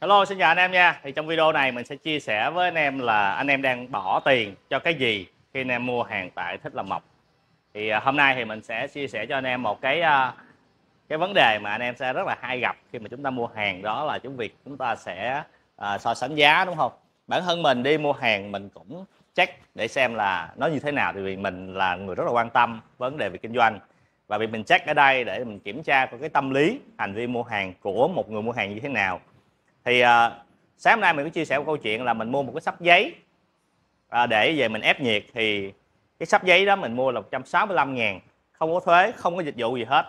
Hello xin chào anh em nha Thì trong video này mình sẽ chia sẻ với anh em là anh em đang bỏ tiền cho cái gì khi anh em mua hàng tại Thích Làm Mộc Thì à, hôm nay thì mình sẽ chia sẻ cho anh em một cái à, cái vấn đề mà anh em sẽ rất là hay gặp khi mà chúng ta mua hàng đó là chúng việc chúng ta sẽ à, so sánh giá đúng không Bản thân mình đi mua hàng mình cũng check để xem là nó như thế nào thì vì mình là người rất là quan tâm vấn đề về kinh doanh và việc mình check ở đây để mình kiểm tra cái tâm lý hành vi mua hàng của một người mua hàng như thế nào thì à, sáng hôm nay mình có chia sẻ một câu chuyện là mình mua một cái sắp giấy à, để về mình ép nhiệt thì cái sắp giấy đó mình mua là 165 ngàn không có thuế không có dịch vụ gì hết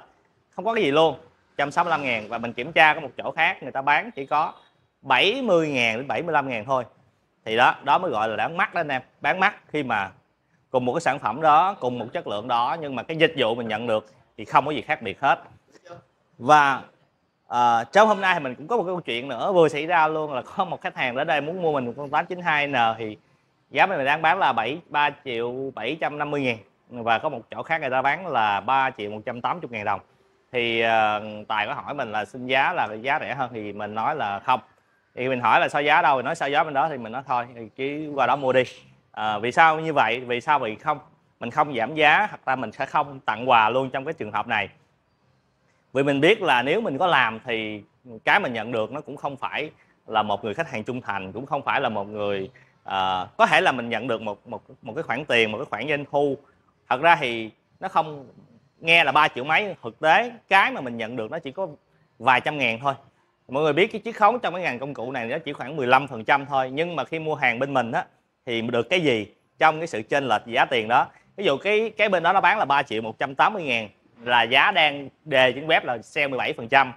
không có cái gì luôn 165 ngàn và mình kiểm tra có một chỗ khác người ta bán chỉ có 70 ngàn đến 75 ngàn thôi thì đó đó mới gọi là bán mắc đó anh em bán mắc khi mà cùng một cái sản phẩm đó cùng một chất lượng đó nhưng mà cái dịch vụ mình nhận được thì không có gì khác biệt hết và À, trong hôm nay thì mình cũng có một câu chuyện nữa vừa xảy ra luôn là có một khách hàng đến đây muốn mua mình một con 892N thì giá mình đang bán là 7 3 triệu 750 ngàn và có một chỗ khác người ta bán là 3 triệu 180 ngàn đồng thì uh, Tài có hỏi mình là xin giá là giá rẻ hơn thì mình nói là không thì mình hỏi là sao giá đâu thì nói sao giá bên đó thì mình nói thôi thì cứ qua đó mua đi à, vì sao như vậy vì sao vậy không mình không giảm giá hoặc là mình sẽ không tặng quà luôn trong cái trường hợp này vì mình biết là nếu mình có làm thì cái mình nhận được nó cũng không phải là một người khách hàng trung thành cũng không phải là một người à, có thể là mình nhận được một một một cái khoản tiền một cái khoản doanh thu thật ra thì nó không nghe là ba triệu mấy thực tế cái mà mình nhận được nó chỉ có vài trăm ngàn thôi mọi người biết cái chiếc khấu trong cái ngành công cụ này nó chỉ khoảng 15 phần trăm thôi nhưng mà khi mua hàng bên mình á thì được cái gì trong cái sự chênh lệch giá tiền đó ví dụ cái cái bên đó nó bán là 3 triệu 180 ngàn là giá đang đề trên web là sale 17 phần trăm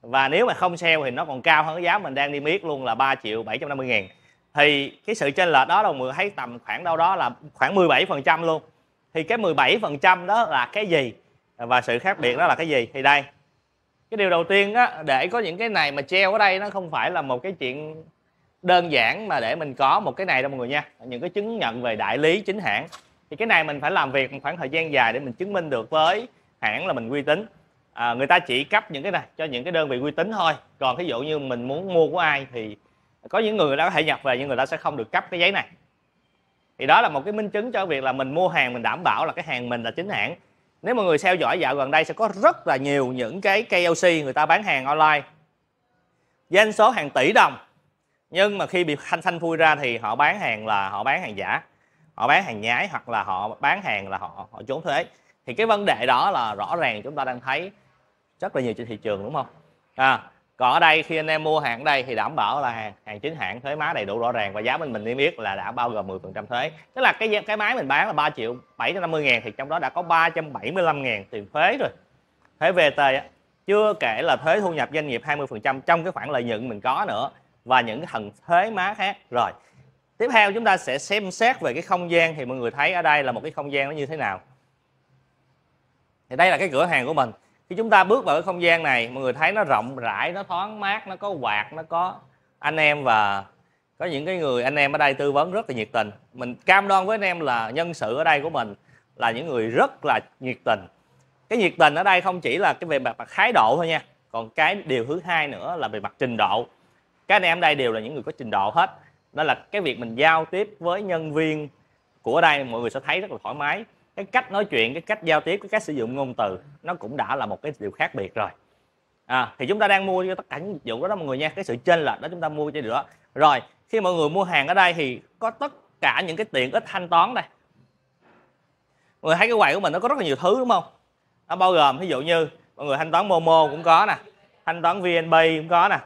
và nếu mà không sale thì nó còn cao hơn cái giá mình đang đi miết luôn là 3 triệu 750 ngàn thì cái sự chênh lệch đó đồng thấy tầm khoảng đâu đó là khoảng 17 phần trăm luôn thì cái 17 phần trăm đó là cái gì và sự khác biệt đó là cái gì thì đây cái điều đầu tiên đó để có những cái này mà treo ở đây nó không phải là một cái chuyện đơn giản mà để mình có một cái này đâu mọi người nha những cái chứng nhận về đại lý chính hãng thì cái này mình phải làm việc một khoảng thời gian dài để mình chứng minh được với hãng là mình uy tín à, người ta chỉ cấp những cái này cho những cái đơn vị uy tín thôi còn ví dụ như mình muốn mua của ai thì có những người đã có thể nhập về nhưng người ta sẽ không được cấp cái giấy này thì đó là một cái minh chứng cho việc là mình mua hàng mình đảm bảo là cái hàng mình là chính hãng nếu mọi người theo dõi dạo gần đây sẽ có rất là nhiều những cái KLC người ta bán hàng online doanh số hàng tỷ đồng nhưng mà khi bị thanh thanh phui ra thì họ bán hàng là họ bán hàng giả họ bán hàng nhái hoặc là họ bán hàng là họ họ trốn thuế thì cái vấn đề đó là rõ ràng chúng ta đang thấy rất là nhiều trên thị trường đúng không à, còn ở đây khi anh em mua hàng ở đây thì đảm bảo là hàng, hàng chính hãng thuế má đầy đủ rõ ràng và giá bên mình niêm yết là đã bao gồm 10% thuế tức là cái cái máy mình bán là 3 triệu 750 ngàn thì trong đó đã có 375 ngàn tiền thuế rồi thuế VAT á chưa kể là thuế thu nhập doanh nghiệp 20% trong cái khoản lợi nhuận mình có nữa và những thần thuế má khác rồi tiếp theo chúng ta sẽ xem xét về cái không gian thì mọi người thấy ở đây là một cái không gian nó như thế nào thì đây là cái cửa hàng của mình khi chúng ta bước vào cái không gian này mọi người thấy nó rộng rãi nó thoáng mát nó có quạt nó có anh em và có những cái người anh em ở đây tư vấn rất là nhiệt tình mình cam đoan với anh em là nhân sự ở đây của mình là những người rất là nhiệt tình cái nhiệt tình ở đây không chỉ là cái về mặt, mặt thái độ thôi nha còn cái điều thứ hai nữa là về mặt trình độ các anh em ở đây đều là những người có trình độ hết đó là cái việc mình giao tiếp với nhân viên của đây mọi người sẽ thấy rất là thoải mái cái cách nói chuyện cái cách giao tiếp cái cách sử dụng ngôn từ nó cũng đã là một cái điều khác biệt rồi à, thì chúng ta đang mua cho tất cả những dịch vụ đó, đó mọi người nha cái sự chênh lệch đó chúng ta mua cho nữa rồi khi mọi người mua hàng ở đây thì có tất cả những cái tiện ích thanh toán đây mọi người thấy cái quầy của mình nó có rất là nhiều thứ đúng không nó bao gồm ví dụ như mọi người thanh toán momo cũng có nè thanh toán vnp cũng có nè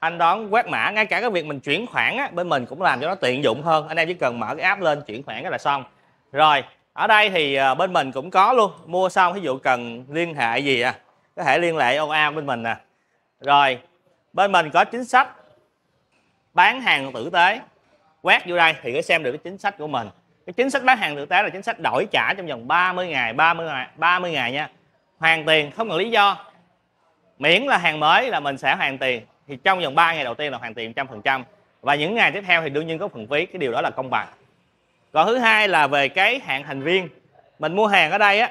thanh toán quét mã ngay cả cái việc mình chuyển khoản á, bên mình cũng làm cho nó tiện dụng hơn anh em chỉ cần mở cái app lên chuyển khoản cái là xong rồi ở đây thì ờ, bên mình cũng có luôn mua xong ví dụ cần liên hệ gì à có thể liên hệ OA bên mình nè à. rồi bên mình có chính sách bán hàng tử tế quét vô đây thì có xem được cái chính sách của mình cái chính sách bán hàng thực tế là chính sách đổi trả trong vòng 30 ngày 30 ngày 30 ngày nha hoàn tiền không cần lý do miễn là hàng mới là mình sẽ hoàn tiền thì trong vòng 3 ngày đầu tiên là hoàn tiền 100% và những ngày tiếp theo thì đương nhiên có phần phí cái điều đó là công bằng còn thứ hai là về cái hạn thành viên mình mua hàng ở đây á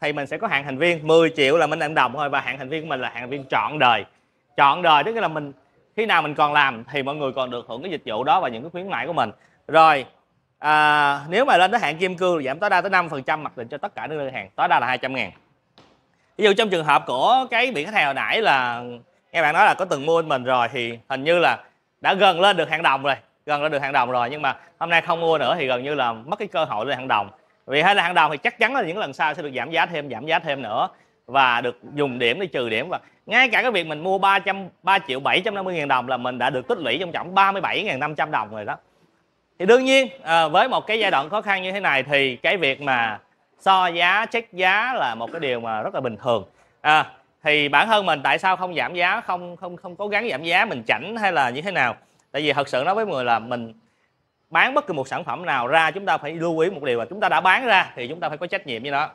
thì mình sẽ có hạn thành viên 10 triệu là mình làm đồng thôi và hạn thành viên của mình là hạn thành viên trọn đời trọn đời tức là mình khi nào mình còn làm thì mọi người còn được hưởng cái dịch vụ đó và những cái khuyến mãi của mình rồi à, nếu mà lên tới hạn kim cương giảm tối đa tới 5% mặc định cho tất cả các đơn hàng tối đa là 200 ngàn ví dụ trong trường hợp của cái bị khách hàng hồi nãy là nghe bạn nói là có từng mua bên mình rồi thì hình như là đã gần lên được hạn đồng rồi gần đã được hàng đồng rồi nhưng mà hôm nay không mua nữa thì gần như là mất cái cơ hội lên hàng đồng vì hay là hàng đồng thì chắc chắn là những lần sau sẽ được giảm giá thêm giảm giá thêm nữa và được dùng điểm để trừ điểm và ngay cả cái việc mình mua 300 3 triệu 750 ngàn đồng là mình đã được tích lũy trong trọng 37.500 đồng rồi đó thì đương nhiên à, với một cái giai đoạn khó khăn như thế này thì cái việc mà so giá check giá là một cái điều mà rất là bình thường à, thì bản thân mình tại sao không giảm giá không không không cố gắng giảm giá mình chảnh hay là như thế nào tại vì thật sự nói với người là mình bán bất cứ một sản phẩm nào ra chúng ta phải lưu ý một điều là chúng ta đã bán ra thì chúng ta phải có trách nhiệm với nó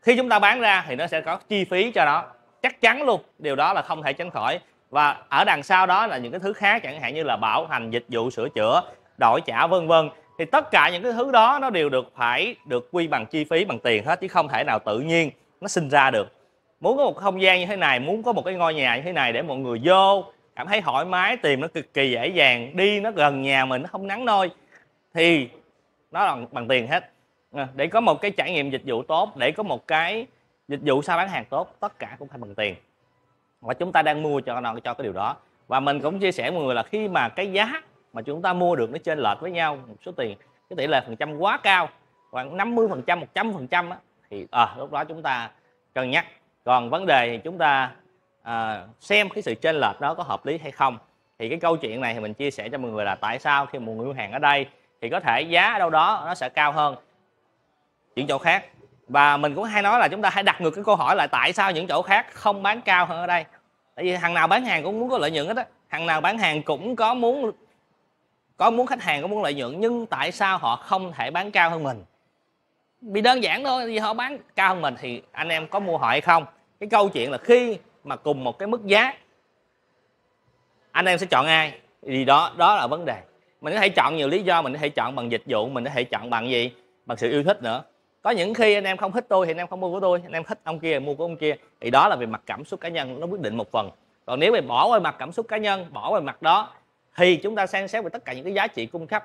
khi chúng ta bán ra thì nó sẽ có chi phí cho nó chắc chắn luôn điều đó là không thể tránh khỏi và ở đằng sau đó là những cái thứ khác chẳng hạn như là bảo hành dịch vụ sửa chữa đổi trả vân vân thì tất cả những cái thứ đó nó đều được phải được quy bằng chi phí bằng tiền hết chứ không thể nào tự nhiên nó sinh ra được muốn có một không gian như thế này muốn có một cái ngôi nhà như thế này để mọi người vô cảm thấy thoải mái tìm nó cực kỳ dễ dàng đi nó gần nhà mình nó không nắng nôi thì nó là bằng tiền hết ờ, để có một cái trải nghiệm dịch vụ tốt để có một cái dịch vụ sao bán hàng tốt tất cả cũng phải bằng tiền và chúng ta đang mua cho nó cho cái điều đó và mình cũng chia sẻ mọi người là khi mà cái giá mà chúng ta mua được nó trên lệch với nhau một số tiền cái tỷ lệ phần trăm quá cao khoảng 50 phần trăm 100 phần trăm thì à, lúc đó chúng ta cân nhắc còn vấn đề thì chúng ta à, xem cái sự chênh lệch đó có hợp lý hay không thì cái câu chuyện này thì mình chia sẻ cho mọi người là tại sao khi một người mua hàng ở đây thì có thể giá ở đâu đó nó sẽ cao hơn những chỗ khác và mình cũng hay nói là chúng ta hãy đặt ngược cái câu hỏi là tại sao những chỗ khác không bán cao hơn ở đây tại vì thằng nào bán hàng cũng muốn có lợi nhuận hết á thằng nào bán hàng cũng có muốn có muốn khách hàng có muốn lợi nhuận nhưng tại sao họ không thể bán cao hơn mình vì đơn giản thôi vì họ bán cao hơn mình thì anh em có mua họ hay không cái câu chuyện là khi mà cùng một cái mức giá anh em sẽ chọn ai thì đó đó là vấn đề mình có thể chọn nhiều lý do mình có thể chọn bằng dịch vụ mình có thể chọn bằng gì bằng sự yêu thích nữa có những khi anh em không thích tôi thì anh em không mua của tôi anh em thích ông kia mua của ông kia thì đó là về mặt cảm xúc cá nhân nó quyết định một phần còn nếu mà bỏ qua mặt cảm xúc cá nhân bỏ qua mặt đó thì chúng ta xem xét về tất cả những cái giá trị cung cấp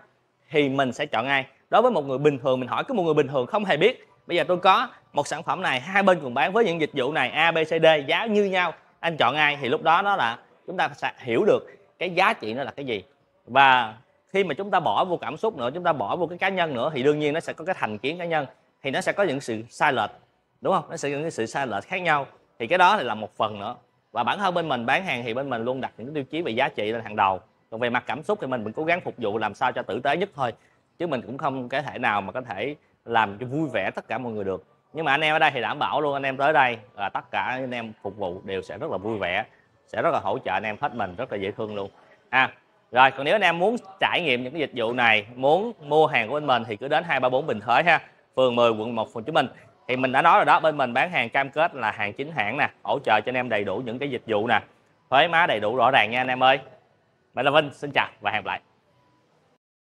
thì mình sẽ chọn ai đối với một người bình thường mình hỏi cứ một người bình thường không hề biết bây giờ tôi có một sản phẩm này hai bên cùng bán với những dịch vụ này a b c d giá như nhau anh chọn ai thì lúc đó nó là chúng ta sẽ hiểu được cái giá trị nó là cái gì và khi mà chúng ta bỏ vô cảm xúc nữa chúng ta bỏ vô cái cá nhân nữa thì đương nhiên nó sẽ có cái thành kiến cá nhân thì nó sẽ có những sự sai lệch đúng không nó sẽ có những sự sai lệch khác nhau thì cái đó là một phần nữa và bản thân bên mình bán hàng thì bên mình luôn đặt những tiêu chí về giá trị lên hàng đầu còn về mặt cảm xúc thì mình cũng cố gắng phục vụ làm sao cho tử tế nhất thôi chứ mình cũng không có thể nào mà có thể làm cho vui vẻ tất cả mọi người được nhưng mà anh em ở đây thì đảm bảo luôn anh em tới đây là tất cả anh em phục vụ đều sẽ rất là vui vẻ sẽ rất là hỗ trợ anh em hết mình rất là dễ thương luôn à rồi còn nếu anh em muốn trải nghiệm những cái dịch vụ này muốn mua hàng của bên mình thì cứ đến 234 Bình Thới ha phường 10 quận 1 Hồ Chí Minh thì mình đã nói rồi đó bên mình bán hàng cam kết là hàng chính hãng nè hỗ trợ cho anh em đầy đủ những cái dịch vụ nè thuế má đầy đủ rõ ràng nha anh em ơi Mạnh Là Vinh xin chào và hẹn gặp lại